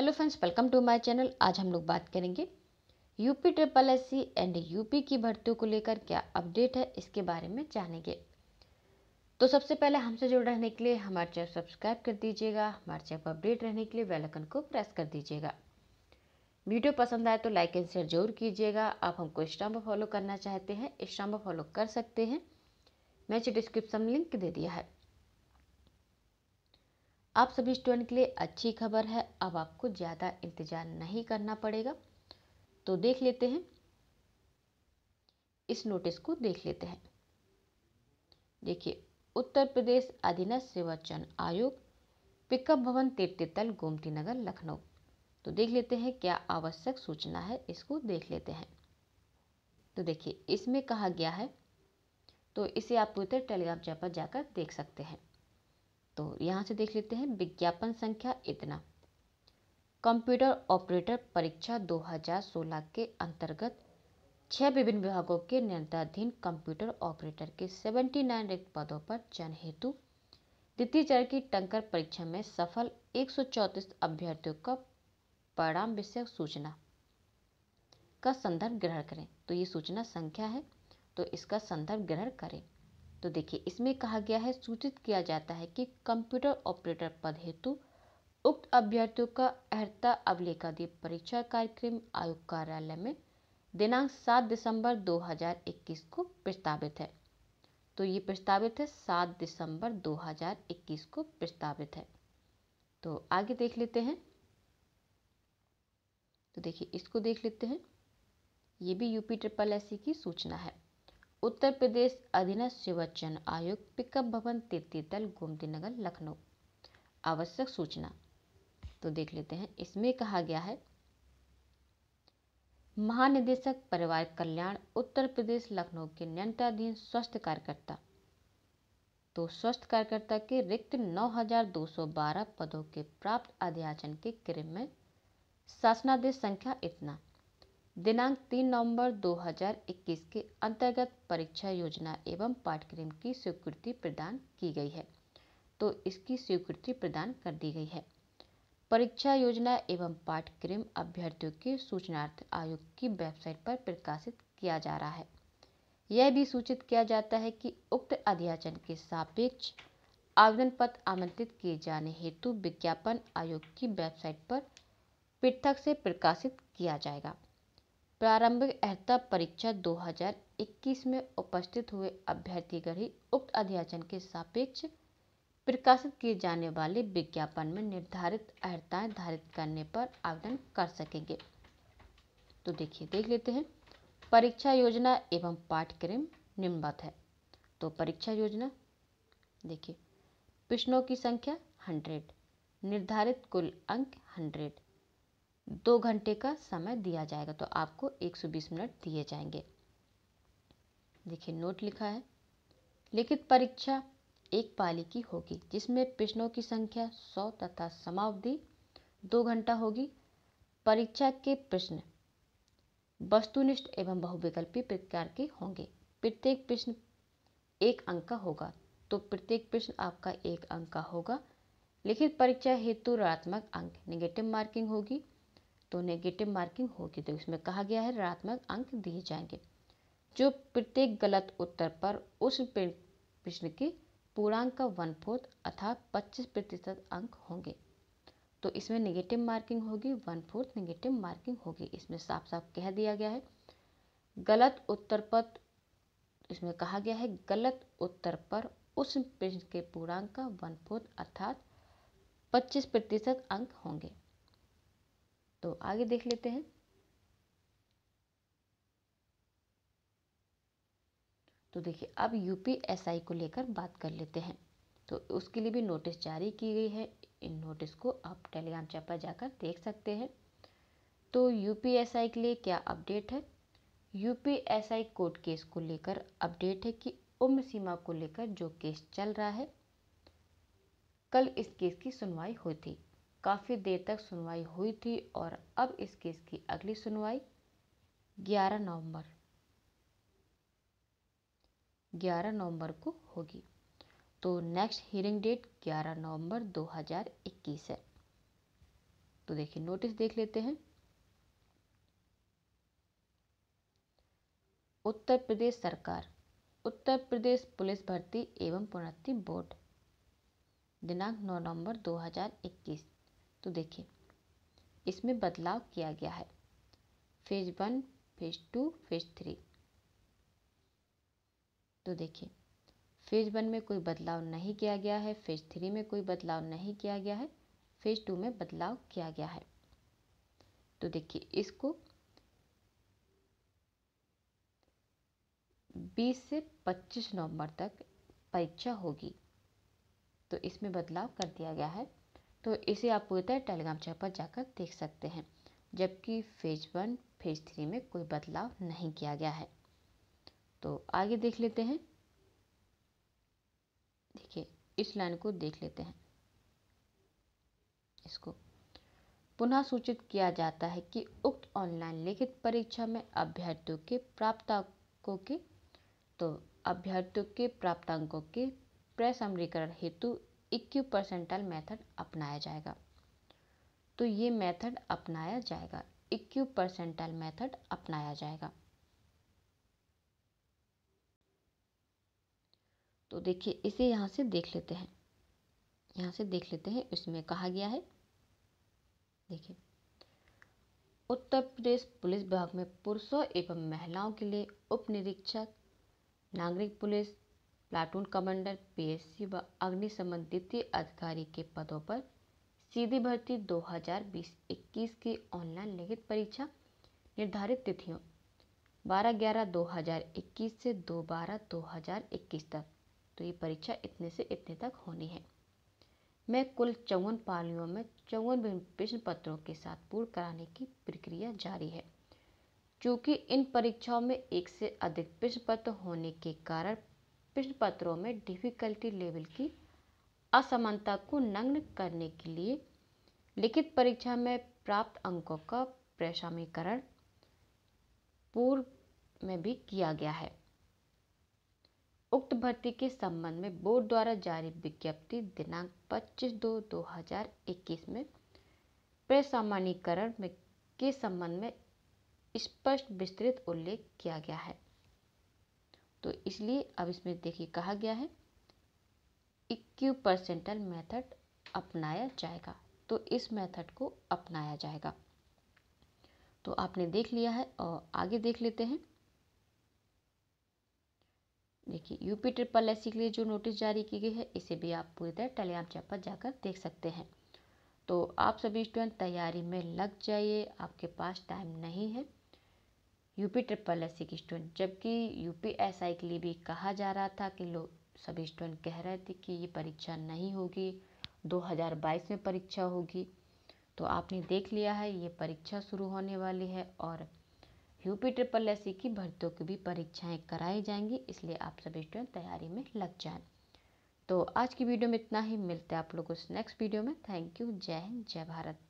hello friends welcome to my channel आज हम लोग बात करेंगे UP triple S C and UP की भर्तियों को लेकर क्या अपडेट है इसके बारे में जानेंगे तो सबसे पहले हमसे जुड़ रहने के लिए हमारे चैनल सब्सक्राइब कर दीजिएगा हमारे चैनल पर अपडेट रहने के लिए बेलकन को प्रेस कर दीजिएगा वीडियो पसंद आए तो लाइक एंड शेयर जरूर कीजिएगा आप हमको इंस्टाम पर फॉलो करना चाहते हैं इंस्टाम पर फॉलो कर सकते हैं मैं डिस्क्रिप्शन लिंक दे दिया है आप सभी स्टूडेंट के लिए अच्छी खबर है अब आपको ज़्यादा इंतज़ार नहीं करना पड़ेगा तो देख लेते हैं इस नोटिस को देख लेते हैं देखिए उत्तर प्रदेश अधीन सेवाचन आयोग पिकअप भवन तिरतितल गोमती नगर लखनऊ तो देख लेते हैं क्या आवश्यक सूचना है इसको देख लेते हैं तो देखिए इसमें कहा गया है तो इसे आप ट्विटर टेलीग्राम चैनल पर जाकर देख सकते हैं तो यहाँ से देख लेते हैं विज्ञापन संख्या इतना कंप्यूटर ऑपरेटर परीक्षा 2016 के अंतर्गत छह विभिन्न विभागों के नियंत्रणाधीन कंप्यूटर ऑपरेटर के 79 रिक्त पदों पर चयन हेतु द्वितीय चरण की टंकर परीक्षा में सफल एक अभ्यर्थियों का परिणाम विषय सूचना का संदर्भ ग्रहण करें तो ये सूचना संख्या है तो इसका संदर्भ ग्रहण करें तो देखिए इसमें कहा गया है सूचित किया जाता है कि कंप्यूटर ऑपरेटर पद हेतु उक्त अभ्यर्थियों का अर्हता अभिलेखादि परीक्षा कार्यक्रम आयोग कार्यालय में दिनांक 7 दिसंबर 2021 को प्रस्तावित है तो ये प्रस्तावित है 7 दिसंबर 2021 को प्रस्तावित है तो आगे देख लेते हैं तो देखिए इसको देख लेते हैं ये भी यूपी ट्रिपल एस की सूचना है उत्तर प्रदेश अधीन निर्वाचन आयोग पिकअप भवन तिरतीतल गोमती नगर लखनऊ आवश्यक सूचना तो देख लेते हैं इसमें कहा गया है महानिदेशक परिवार कल्याण उत्तर प्रदेश लखनऊ के नियंत्रणाधीन स्वास्थ्य कार्यकर्ता तो स्वस्थ कार्यकर्ता के रिक्त 9,212 पदों के प्राप्त अध्याचन के क्रम में शासनादेश संख्या इतना दिनांक 3 नवंबर 2021 के अंतर्गत परीक्षा योजना एवं पाठ्यक्रम की स्वीकृति प्रदान की गई है तो इसकी स्वीकृति प्रदान कर दी गई है परीक्षा योजना एवं पाठ्यक्रम अभ्यर्थियों के सूचनार्थ आयोग की वेबसाइट पर प्रकाशित किया जा रहा है यह भी सूचित किया जाता है कि उक्त अध्याचन के सापेक्ष आवेदन पत्र आमंत्रित किए जाने हेतु विज्ञापन आयोग की वेबसाइट पर पृथक से प्रकाशित किया जाएगा प्रारंभिक अहता परीक्षा 2021 में उपस्थित हुए अभ्यर्थीगण ही उक्त अध्याचन के सापेक्ष प्रकाशित किए जाने वाले विज्ञापन में निर्धारित अर्हताएं धारित करने पर आवेदन कर सकेंगे तो देखिए देख लेते हैं परीक्षा योजना एवं पाठ्यक्रम निम्बत है तो परीक्षा योजना देखिए प्रश्नों की संख्या हंड्रेड निर्धारित कुल अंक हंड्रेड दो घंटे का समय दिया जाएगा तो आपको 120 मिनट दिए जाएंगे देखिए नोट लिखा है लिखित परीक्षा एक पाली की होगी जिसमें प्रश्नों की संख्या 100 तथा समावधि दो घंटा होगी परीक्षा के प्रश्न वस्तुनिष्ठ एवं बहुविकल्पी प्रकार के होंगे प्रत्येक प्रश्न एक अंक का होगा तो प्रत्येक प्रश्न आपका एक अंक का होगा लिखित परीक्षा हेतु ऋणात्मक अंक निगेटिव मार्किंग होगी तो नेगेटिव मार्किंग होगी तो इसमें कहा गया है ऋणात्मक अंक दिए जाएंगे जो प्रत्येक गलत उत्तर पर उस प्रश्न की पूर्णांक का वन फोर्थ अर्थात पच्चीस प्रतिशत अंक होंगे तो इसमें नेगेटिव मार्किंग होगी वन फोर्थ नेगेटिव मार्किंग होगी इसमें साफ साफ कह दिया गया है गलत उत्तर पर इसमें कहा गया है गलत उत्तर पर उस प्रश्न के पूर्णांक का वन फोर्थ अर्थात पच्चीस प्रतिशत अंक होंगे तो आगे देख लेते हैं तो देखिए अब यूपीएसआई को लेकर बात कर लेते हैं तो उसके लिए भी नोटिस जारी की गई है इन नोटिस को आप टेलीग्राम चैप पर जाकर देख सकते हैं तो यूपीएसआई के लिए क्या अपडेट है यूपीएसआई कोर्ट केस को लेकर अपडेट है कि उम्र सीमा को लेकर जो केस चल रहा है कल इस केस की सुनवाई हुई थी काफ़ी देर तक सुनवाई हुई थी और अब इस केस की अगली सुनवाई 11 नवंबर 11 नवंबर को होगी तो नेक्स्ट हियरिंग डेट 11 नवंबर 2021 है तो देखिए नोटिस देख लेते हैं उत्तर प्रदेश सरकार उत्तर प्रदेश पुलिस भर्ती एवं प्रोन्नति बोर्ड दिनांक 9 नवंबर 2021 तो देखिए इसमें बदलाव किया गया है phase one phase two phase three तो देखिए फेज वन में कोई बदलाव नहीं किया गया है फेज थ्री में कोई बदलाव नहीं किया गया है फेज टू में बदलाव किया गया है तो देखिए इसको 20 से 25 नवंबर तक परीक्षा होगी तो इसमें बदलाव कर दिया गया है तो इसे आप पूरी तरह टेलीग्राम चैनल पर जाकर देख सकते हैं जबकि फेज वन फेज थ्री में कोई बदलाव नहीं किया गया है तो आगे देख लेते हैं देखिए इस लाइन को देख लेते हैं इसको पुनः सूचित किया जाता है कि उक्त ऑनलाइन लिखित परीक्षा में अभ्यर्थियों के प्राप्तांकों के तो अभ्यर्थियों के प्राप्तांकों के प्रसमरीकरण हेतु इक्यूपर्सेंटल मेथड अपनाया जाएगा तो ये मेथड अपनाया जाएगा इक्यूपर्सेंटल मेथड अपनाया जाएगा तो देखिए इसे यहाँ से देख लेते हैं यहाँ से देख लेते हैं इसमें कहा गया है देखिए उत्तर प्रदेश पुलिस विभाग में पुरुषों एवं महिलाओं के लिए उप निरीक्षक नागरिक पुलिस प्लाटून कमांडर पीएससी व अग्निशमन द्वितीय अधिकारी के पदों पर सीधी भर्ती 2020-21 की ऑनलाइन लिखित परीक्षा निर्धारित तिथियों 12 ग्यारह 2021 से 2 बारह 2021 तक तो ये परीक्षा इतने से इतने तक होनी है मैं कुल चौवन पालियों में चौवन प्रश्न पत्रों के साथ पूर्ण कराने की प्रक्रिया जारी है चूँकि इन परीक्षाओं में एक से अधिक प्रश्न पत्र होने के कारण प्रश्न पत्रों में डिफिकल्टी लेवल की असमानता को नग्न करने के लिए लिखित परीक्षा में प्राप्त अंकों का प्रशामीकरण पूर्व में भी किया गया है उक्त भर्ती के संबंध में बोर्ड द्वारा जारी विज्ञप्ति दिनांक 25 दो 2021 में प्रसामान्यकरण में के संबंध में स्पष्ट विस्तृत उल्लेख किया गया है तो इसलिए अब इसमें देखिए कहा गया है इक्यू परसेंटल मेथड अपनाया जाएगा तो इस मेथड को अपनाया जाएगा तो आपने देख लिया है और आगे देख लेते हैं देखिए यूपी ट्रिपल एस के लिए जो नोटिस जारी की गई है इसे भी आप पूरी तरह टेलीग्राम चैप पर जाकर देख सकते हैं तो आप सभी स्टूडेंट तैयारी में लग जाइए आपके पास टाइम नहीं है यूपी ट्रिपल एस सी की स्टूडेंट जबकि यू एस आई के लिए भी कहा जा रहा था कि लोग सभी स्टूडेंट कह रहे थे कि ये परीक्षा नहीं होगी 2022 में परीक्षा होगी तो आपने देख लिया है ये परीक्षा शुरू होने वाली है और यूपी ट्रिपल एस सी की भर्तियों की भी परीक्षाएं कराई जाएंगी इसलिए आप सभी स्टूडेंट तैयारी में लग जाएं तो आज की वीडियो में इतना ही मिलते हैं आप लोगों को नेक्स्ट वीडियो में थैंक यू जय हिंद जय भारत